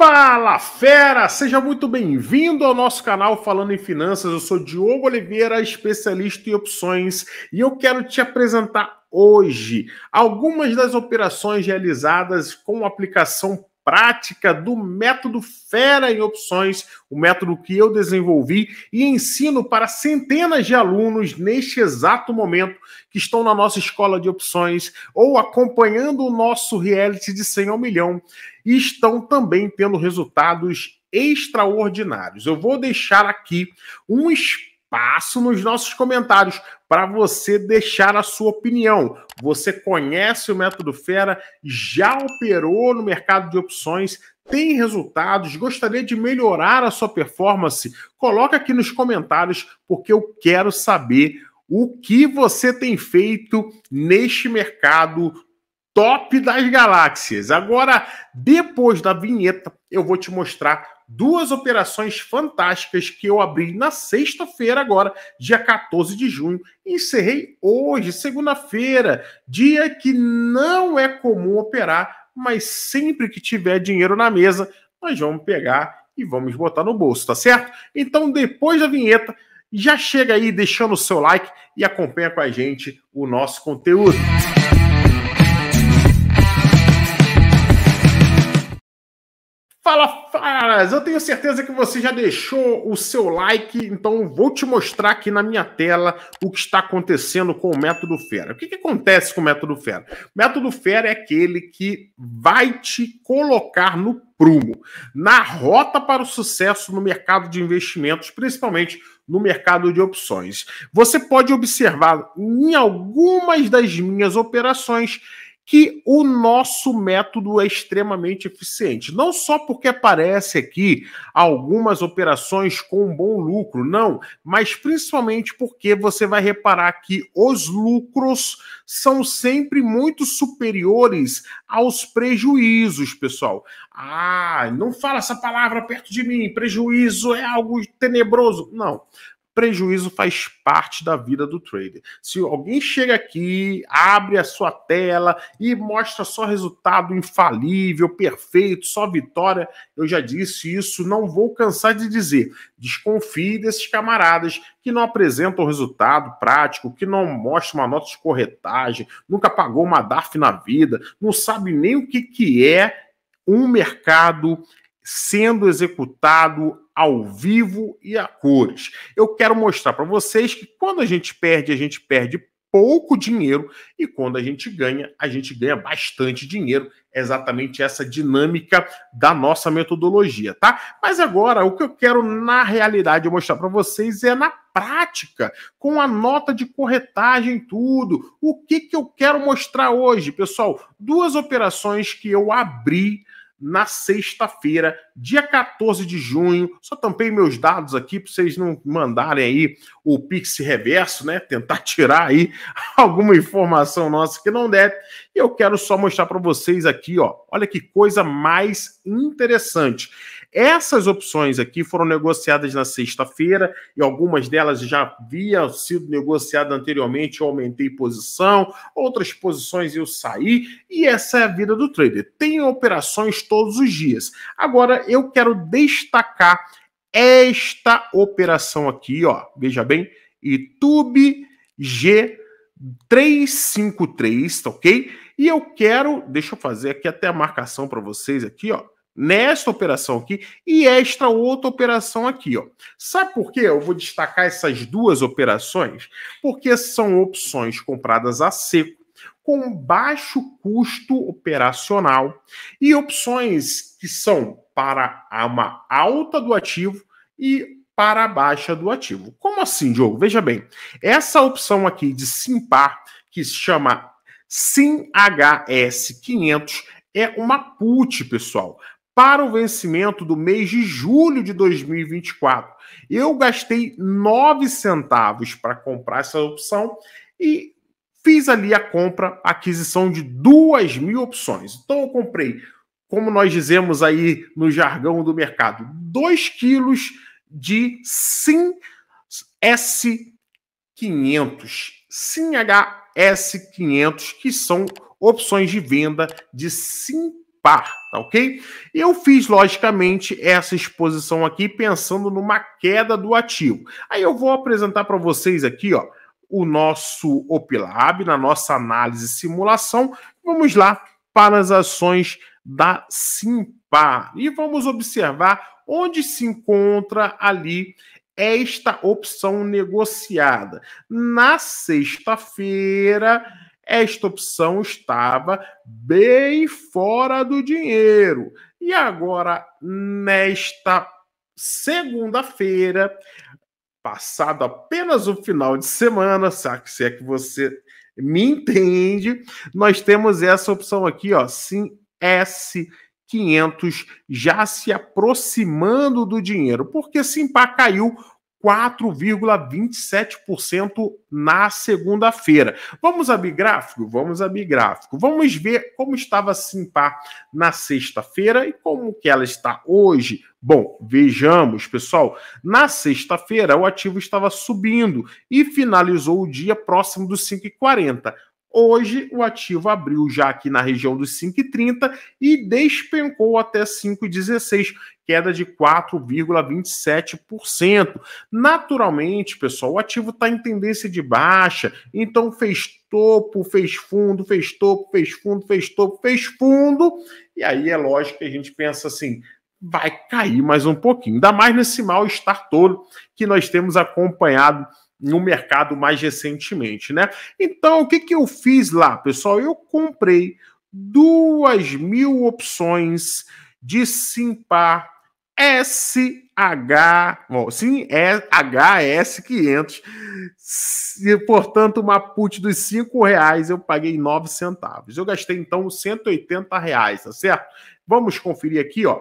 Fala fera, seja muito bem-vindo ao nosso canal Falando em Finanças. Eu sou Diogo Oliveira, especialista em opções, e eu quero te apresentar hoje algumas das operações realizadas com aplicação prática do método Fera em Opções, o método que eu desenvolvi e ensino para centenas de alunos neste exato momento que estão na nossa escola de opções ou acompanhando o nosso reality de 100 ao milhão e estão também tendo resultados extraordinários. Eu vou deixar aqui um espaço nos nossos comentários para você deixar a sua opinião. Você conhece o método Fera? Já operou no mercado de opções? Tem resultados? Gostaria de melhorar a sua performance? Coloca aqui nos comentários porque eu quero saber o que você tem feito neste mercado top das galáxias. Agora, depois da vinheta, eu vou te mostrar duas operações fantásticas que eu abri na sexta-feira, agora, dia 14 de junho, e encerrei hoje, segunda-feira, dia que não é comum operar, mas sempre que tiver dinheiro na mesa, nós vamos pegar e vamos botar no bolso, tá certo? Então, depois da vinheta, já chega aí deixando o seu like e acompanha com a gente o nosso conteúdo. Fala, Faras! Eu tenho certeza que você já deixou o seu like, então vou te mostrar aqui na minha tela o que está acontecendo com o Método Fera. O que, que acontece com o Método Fera? O Método Fera é aquele que vai te colocar no prumo, na rota para o sucesso no mercado de investimentos, principalmente no mercado de opções. Você pode observar em algumas das minhas operações que o nosso método é extremamente eficiente. Não só porque aparece aqui algumas operações com bom lucro, não, mas principalmente porque você vai reparar que os lucros são sempre muito superiores aos prejuízos, pessoal. Ah, não fala essa palavra perto de mim, prejuízo é algo tenebroso. Não. Prejuízo faz parte da vida do trader. Se alguém chega aqui, abre a sua tela e mostra só resultado infalível, perfeito, só vitória, eu já disse isso, não vou cansar de dizer. Desconfie desses camaradas que não apresentam resultado prático, que não mostram uma nota de corretagem, nunca pagou uma DARF na vida, não sabe nem o que, que é um mercado sendo executado ao vivo e a cores. Eu quero mostrar para vocês que quando a gente perde, a gente perde pouco dinheiro e quando a gente ganha, a gente ganha bastante dinheiro. É exatamente essa dinâmica da nossa metodologia, tá? Mas agora o que eu quero na realidade mostrar para vocês é na prática, com a nota de corretagem tudo. O que que eu quero mostrar hoje, pessoal? Duas operações que eu abri na sexta-feira, dia 14 de junho. Só tampei meus dados aqui para vocês não mandarem aí o Pix reverso, né? Tentar tirar aí alguma informação nossa que não deve. E eu quero só mostrar para vocês aqui, ó. Olha que coisa mais interessante. Essas opções aqui foram negociadas na sexta-feira e algumas delas já haviam sido negociadas anteriormente. Eu aumentei posição, outras posições eu saí e essa é a vida do trader. Tem operações todos os dias. Agora eu quero destacar esta operação aqui, ó. Veja bem, YouTube G 353, tá ok? E eu quero, deixa eu fazer aqui até a marcação para vocês aqui, ó nesta operação aqui e esta outra operação aqui, ó. Sabe por que Eu vou destacar essas duas operações porque são opções compradas a seco com baixo custo operacional e opções que são para uma alta do ativo e para a baixa do ativo. Como assim, Diogo? Veja bem, essa opção aqui de Simpar, que se chama SIMHS500, é uma put, pessoal para o vencimento do mês de julho de 2024. Eu gastei 9 centavos para comprar essa opção e fiz ali a compra, a aquisição de duas mil opções. Então eu comprei, como nós dizemos aí no jargão do mercado, 2 quilos de SIM S500. SIM HS500, que são opções de venda de 5 par, tá ok? eu fiz, logicamente, essa exposição aqui pensando numa queda do ativo. Aí eu vou apresentar para vocês aqui, ó, o nosso Opilab, na nossa análise e simulação. Vamos lá para as ações da Simpar. E vamos observar onde se encontra ali esta opção negociada. Na sexta-feira, esta opção estava bem fora do dinheiro. E agora, nesta segunda-feira, passado apenas o final de semana, sabe, se é que você me entende, nós temos essa opção aqui, ó, sim S 500 já se aproximando do dinheiro, porque Simpá caiu 4,27% na segunda-feira. Vamos abrir gráfico? Vamos abrir gráfico. Vamos ver como estava a Simpar na sexta-feira e como que ela está hoje. Bom, vejamos, pessoal. Na sexta-feira, o ativo estava subindo e finalizou o dia próximo dos 5,40. Hoje o ativo abriu já aqui na região dos 5,30 e despencou até 5,16, queda de 4,27%. Naturalmente, pessoal, o ativo está em tendência de baixa, então fez topo, fez fundo, fez topo, fez fundo, fez topo, fez fundo, e aí é lógico que a gente pensa assim: vai cair mais um pouquinho. Ainda mais nesse mal-estar todo que nós temos acompanhado no mercado mais recentemente, né? Então, o que, que eu fiz lá, pessoal? Eu comprei duas mil opções de Simpar H, bom, sim, é HS500, e, portanto, uma put dos cinco reais eu paguei nove centavos. Eu gastei, então, 180 reais, tá certo? Vamos conferir aqui, ó.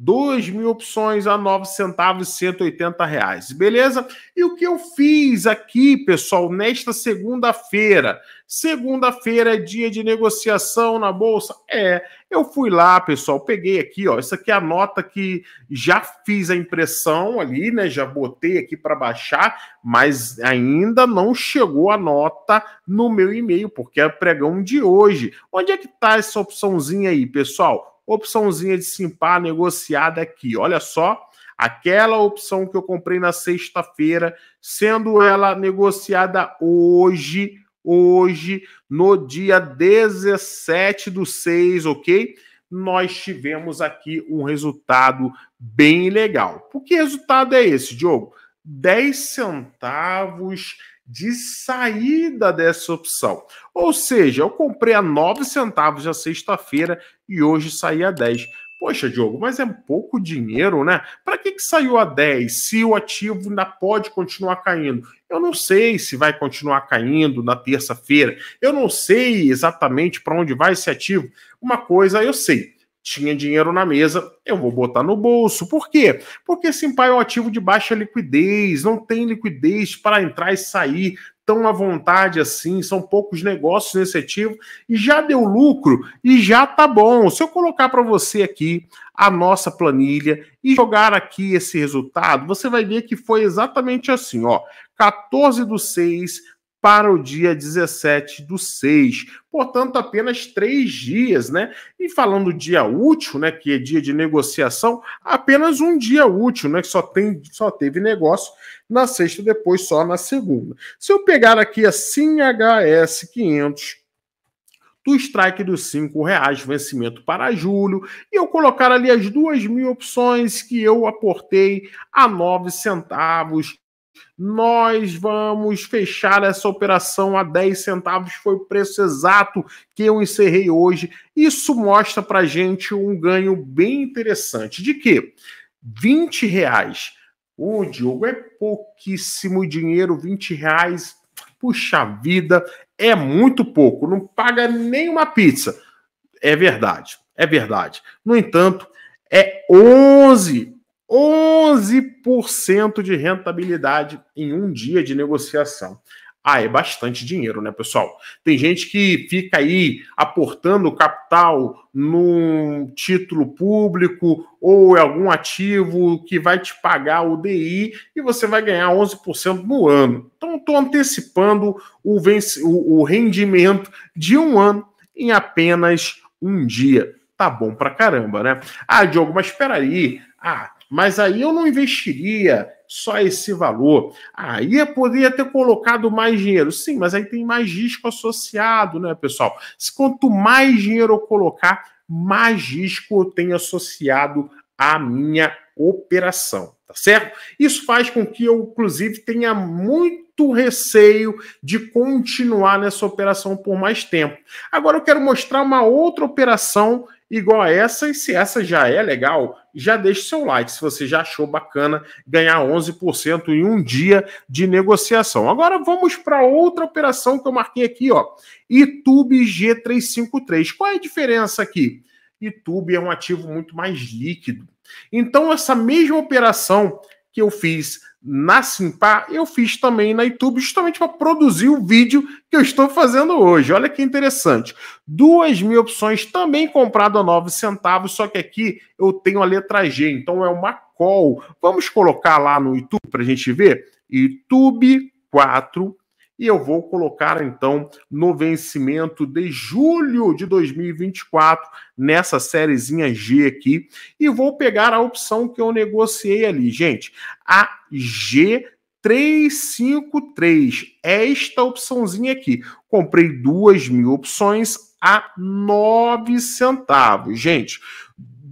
2 mil opções a 9 centavos e 180 reais, beleza? E o que eu fiz aqui, pessoal, nesta segunda-feira? Segunda-feira é dia de negociação na Bolsa? É, eu fui lá, pessoal, peguei aqui, ó, isso aqui é a nota que já fiz a impressão ali, né, já botei aqui para baixar, mas ainda não chegou a nota no meu e-mail, porque é pregão de hoje. Onde é que tá essa opçãozinha aí, pessoal? opçãozinha de simpar negociada aqui. Olha só, aquela opção que eu comprei na sexta-feira, sendo ela negociada hoje, hoje, no dia 17 do 6, ok? Nós tivemos aqui um resultado bem legal. O que resultado é esse, Diogo? 10 centavos de saída dessa opção. Ou seja, eu comprei a 9 centavos na sexta-feira e hoje saí a 10. Poxa, Diogo, mas é pouco dinheiro, né? Para que, que saiu a 10 se o ativo ainda pode continuar caindo? Eu não sei se vai continuar caindo na terça-feira. Eu não sei exatamente para onde vai esse ativo. Uma coisa eu sei tinha dinheiro na mesa, eu vou botar no bolso. Por quê? Porque Simpai é um ativo de baixa liquidez, não tem liquidez para entrar e sair tão à vontade assim, são poucos negócios nesse ativo e já deu lucro e já tá bom. Se eu colocar para você aqui a nossa planilha e jogar aqui esse resultado, você vai ver que foi exatamente assim, ó. 14 do 6 para o dia 17 do 6. Portanto, apenas três dias, né? E falando dia útil, né? Que é dia de negociação, apenas um dia útil, né? Que só, tem, só teve negócio na sexta, depois só na segunda. Se eu pegar aqui a SIMHS 500 do strike dos R$ reais vencimento para julho, e eu colocar ali as duas mil opções que eu aportei a nove centavos nós vamos fechar essa operação a 10 centavos, foi o preço exato que eu encerrei hoje. Isso mostra para gente um ganho bem interessante. De quê? 20 reais. O Diogo é pouquíssimo dinheiro, 20 reais. Puxa vida, é muito pouco. Não paga nenhuma pizza. É verdade, é verdade. No entanto, é 11 11% de rentabilidade em um dia de negociação. Ah, é bastante dinheiro, né, pessoal? Tem gente que fica aí aportando capital num título público ou em algum ativo que vai te pagar o DI e você vai ganhar 11% no ano. Então, estou antecipando o, o rendimento de um ano em apenas um dia. Tá bom pra caramba, né? Ah, Diogo, mas espera aí. Ah, mas aí eu não investiria só esse valor. Aí eu poderia ter colocado mais dinheiro. Sim, mas aí tem mais risco associado, né, pessoal? Quanto mais dinheiro eu colocar, mais risco eu tenho associado à minha operação, tá certo? Isso faz com que eu, inclusive, tenha muito receio de continuar nessa operação por mais tempo. Agora eu quero mostrar uma outra operação igual a essa, e se essa já é legal, já deixe seu like se você já achou bacana ganhar 11% em um dia de negociação. Agora vamos para outra operação que eu marquei aqui, ó. YouTube G353. Qual é a diferença aqui? YouTube é um ativo muito mais líquido. Então essa mesma operação que eu fiz na Simpar, eu fiz também na YouTube, justamente para produzir o vídeo que eu estou fazendo hoje. Olha que interessante. Duas mil opções, também comprado a 9 centavos, só que aqui eu tenho a letra G, então é uma call. Vamos colocar lá no YouTube para a gente ver? YouTube 4 e eu vou colocar então no vencimento de julho de 2024 nessa sériezinha G aqui e vou pegar a opção que eu negociei ali, gente, a G 353, é esta opçãozinha aqui. Comprei duas mil opções a nove centavos. Gente,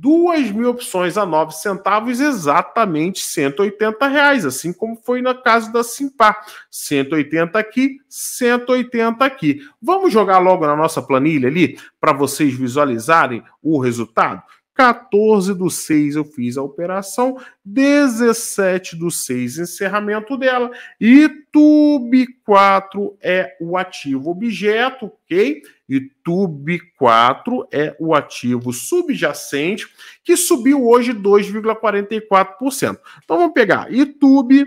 2 mil opções a nove centavos, exatamente 180 reais, assim como foi no caso da Simpar. 180 aqui, 180 aqui. Vamos jogar logo na nossa planilha ali para vocês visualizarem o resultado? 14 do 6 eu fiz a operação, 17 do 6 encerramento dela, e TUB4 é o ativo objeto, ok? E TUB4 é o ativo subjacente, que subiu hoje 2,44%. Então vamos pegar YouTube,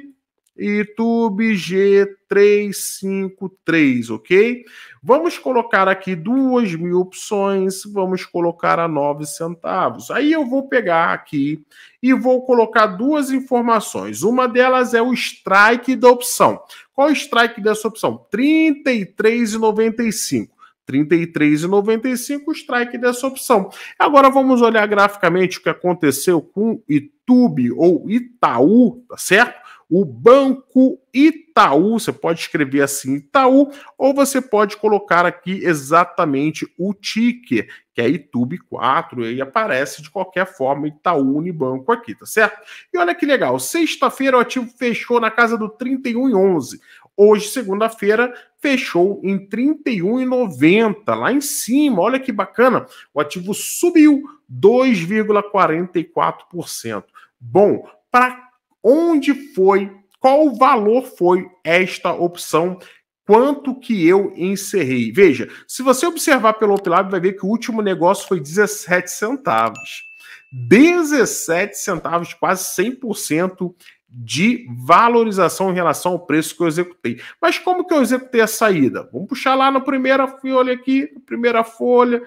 YouTube G, 353, ok? Vamos colocar aqui duas mil opções, vamos colocar a 9 centavos. Aí eu vou pegar aqui e vou colocar duas informações. Uma delas é o strike da opção. Qual é o strike dessa opção? R$ 33,95. 33,95 o strike dessa opção. Agora vamos olhar graficamente o que aconteceu com o YouTube ou Itaú, tá certo? o Banco Itaú. Você pode escrever assim Itaú, ou você pode colocar aqui exatamente o ticker, que é YouTube 4, e aí aparece de qualquer forma Itaú Unibanco aqui, tá certo? E olha que legal, sexta-feira o ativo fechou na casa do 31,11. Hoje, segunda-feira, fechou em 31,90, lá em cima. Olha que bacana, o ativo subiu 2,44%. Bom, para Onde foi, qual valor foi esta opção? Quanto que eu encerrei? Veja, se você observar pelo Opilab, vai ver que o último negócio foi 17 centavos. 17 centavos, quase 100% de valorização em relação ao preço que eu executei. Mas como que eu executei a saída? Vamos puxar lá na primeira folha aqui, primeira folha,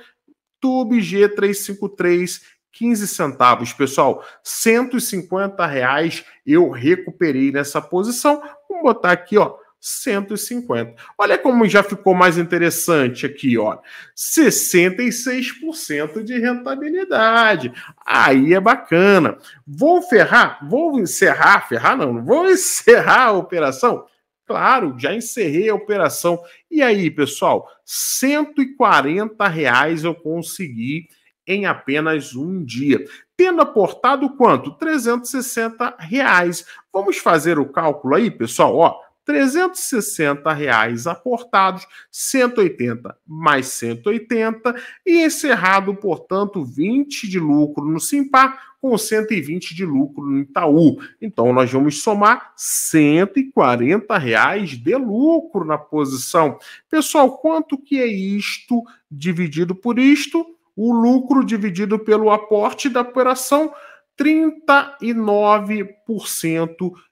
Tube G353, 15 centavos, pessoal. 150 reais eu recuperei nessa posição. Vamos botar aqui, ó, 150. Olha como já ficou mais interessante aqui, ó. 66% de rentabilidade. Aí é bacana. Vou ferrar, vou encerrar, ferrar não, vou encerrar a operação. Claro, já encerrei a operação. E aí, pessoal, 140 reais eu consegui em apenas um dia, tendo aportado quanto? 360 reais. Vamos fazer o cálculo aí, pessoal. Ó, 360 reais aportados, 180 mais 180 e encerrado, portanto, 20 de lucro no Simpar com 120 de lucro no Itaú. Então nós vamos somar 140 reais de lucro na posição. Pessoal, quanto que é isto dividido por isto? o lucro dividido pelo aporte da operação, 39%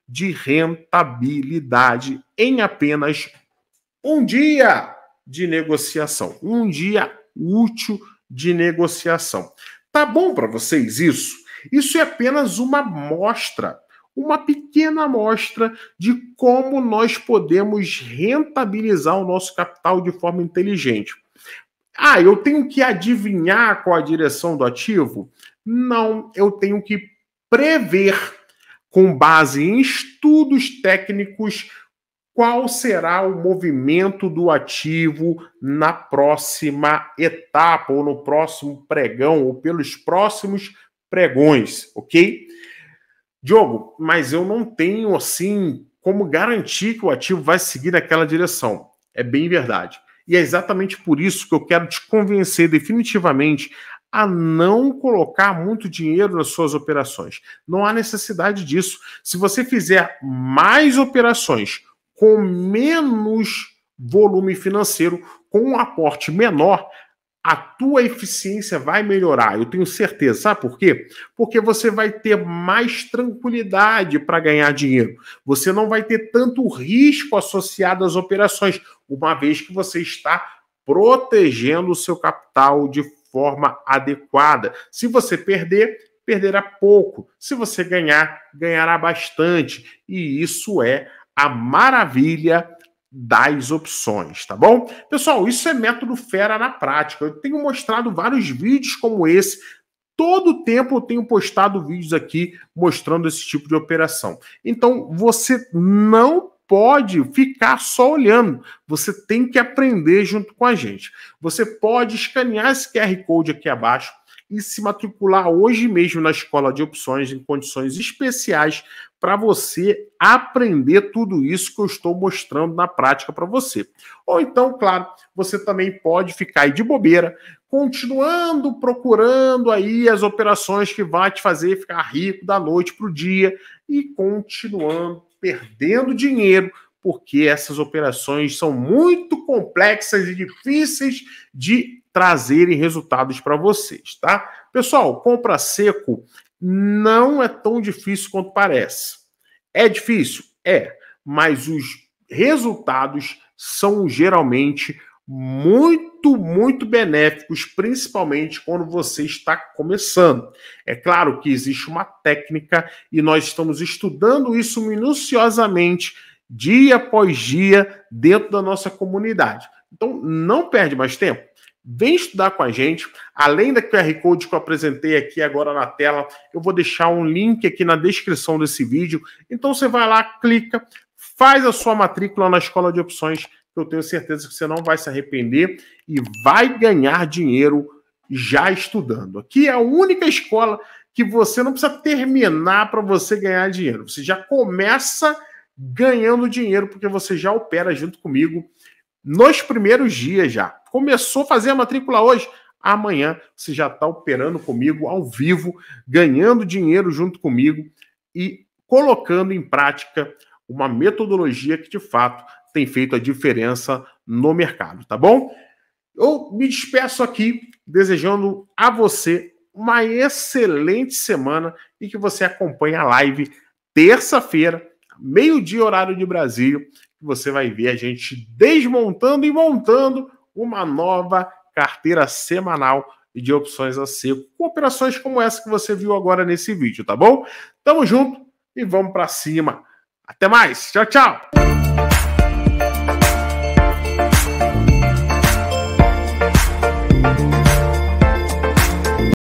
de rentabilidade em apenas um dia de negociação, um dia útil de negociação. Tá bom para vocês isso? Isso é apenas uma amostra, uma pequena amostra de como nós podemos rentabilizar o nosso capital de forma inteligente. Ah, eu tenho que adivinhar qual a direção do ativo? Não, eu tenho que prever, com base em estudos técnicos, qual será o movimento do ativo na próxima etapa, ou no próximo pregão, ou pelos próximos pregões, ok? Diogo, mas eu não tenho assim como garantir que o ativo vai seguir naquela direção. É bem verdade. E é exatamente por isso que eu quero te convencer definitivamente a não colocar muito dinheiro nas suas operações. Não há necessidade disso. Se você fizer mais operações com menos volume financeiro, com um aporte menor, a tua eficiência vai melhorar, eu tenho certeza. Sabe por quê? Porque você vai ter mais tranquilidade para ganhar dinheiro. Você não vai ter tanto risco associado às operações, uma vez que você está protegendo o seu capital de forma adequada. Se você perder, perderá pouco. Se você ganhar, ganhará bastante. E isso é a maravilha das opções, tá bom? Pessoal, isso é método fera na prática. Eu tenho mostrado vários vídeos como esse. Todo o tempo eu tenho postado vídeos aqui mostrando esse tipo de operação. Então, você não pode ficar só olhando. Você tem que aprender junto com a gente. Você pode escanear esse QR Code aqui abaixo e se matricular hoje mesmo na escola de opções em condições especiais para você aprender tudo isso que eu estou mostrando na prática para você. Ou então, claro, você também pode ficar aí de bobeira, continuando procurando aí as operações que vai te fazer ficar rico da noite para o dia e continuando perdendo dinheiro porque essas operações são muito complexas e difíceis de trazerem resultados para vocês, tá? Pessoal, compra seco não é tão difícil quanto parece. É difícil? É, mas os resultados são geralmente muito, muito benéficos, principalmente quando você está começando. É claro que existe uma técnica e nós estamos estudando isso minuciosamente, dia após dia, dentro da nossa comunidade. Então, não perde mais tempo Vem estudar com a gente. Além da QR Code que eu apresentei aqui agora na tela, eu vou deixar um link aqui na descrição desse vídeo. Então você vai lá, clica, faz a sua matrícula na escola de opções, que eu tenho certeza que você não vai se arrepender e vai ganhar dinheiro já estudando. Aqui é a única escola que você não precisa terminar para você ganhar dinheiro. Você já começa ganhando dinheiro porque você já opera junto comigo nos primeiros dias já. Começou a fazer a matrícula hoje. Amanhã você já está operando comigo ao vivo, ganhando dinheiro junto comigo e colocando em prática uma metodologia que de fato tem feito a diferença no mercado, tá bom? Eu me despeço aqui desejando a você uma excelente semana e que você acompanhe a live terça-feira, meio-dia, horário de Brasília. Que você vai ver a gente desmontando e montando uma nova carteira semanal de opções a seco, com operações como essa que você viu agora nesse vídeo, tá bom? Tamo junto e vamos para cima. Até mais. Tchau, tchau.